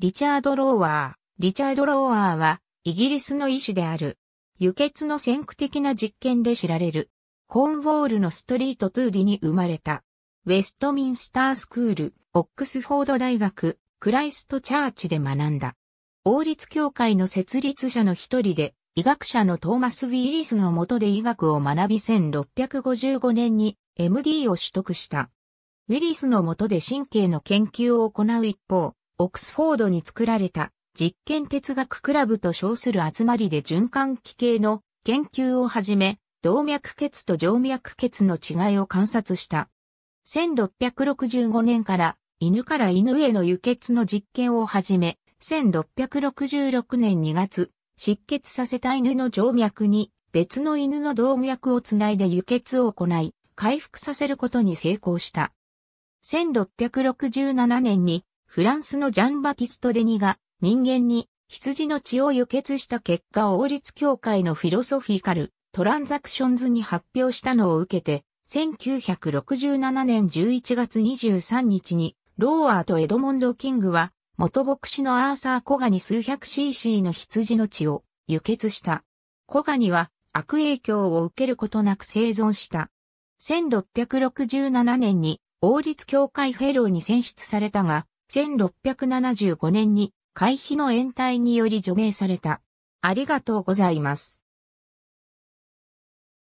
リチャード・ローワー。リチャード・ローワーは、イギリスの医師である。輸血の先駆的な実験で知られる。コーンウォールのストリート・トゥーリに生まれた。ウェストミンスタースクール、オックスフォード大学、クライスト・チャーチで学んだ。王立協会の設立者の一人で、医学者のトーマス・ウィリスの下で医学を学び1655年に MD を取得した。ウィリスの下で神経の研究を行う一方、オックスフォードに作られた実験哲学クラブと称する集まりで循環器系の研究をはじめ、動脈血と静脈血の違いを観察した。1665年から犬から犬への輸血の実験をはじめ、1666年2月、失血させた犬の静脈に別の犬の動脈をつないで輸血を行い、回復させることに成功した。1667年にフランスのジャン・バティスト・デニが人間に羊の血を輸血した結果を王立協会のフィロソフィカル・トランザクションズに発表したのを受けて、1967年11月23日に、ローアーとエドモンド・キングは、元牧師のアーサー・コガに数百 cc の羊の血を輸血した。コガには悪影響を受けることなく生存した。1667年に王立教会フェローに選出されたが、1675年に会費の延滞により除名された。ありがとうございます。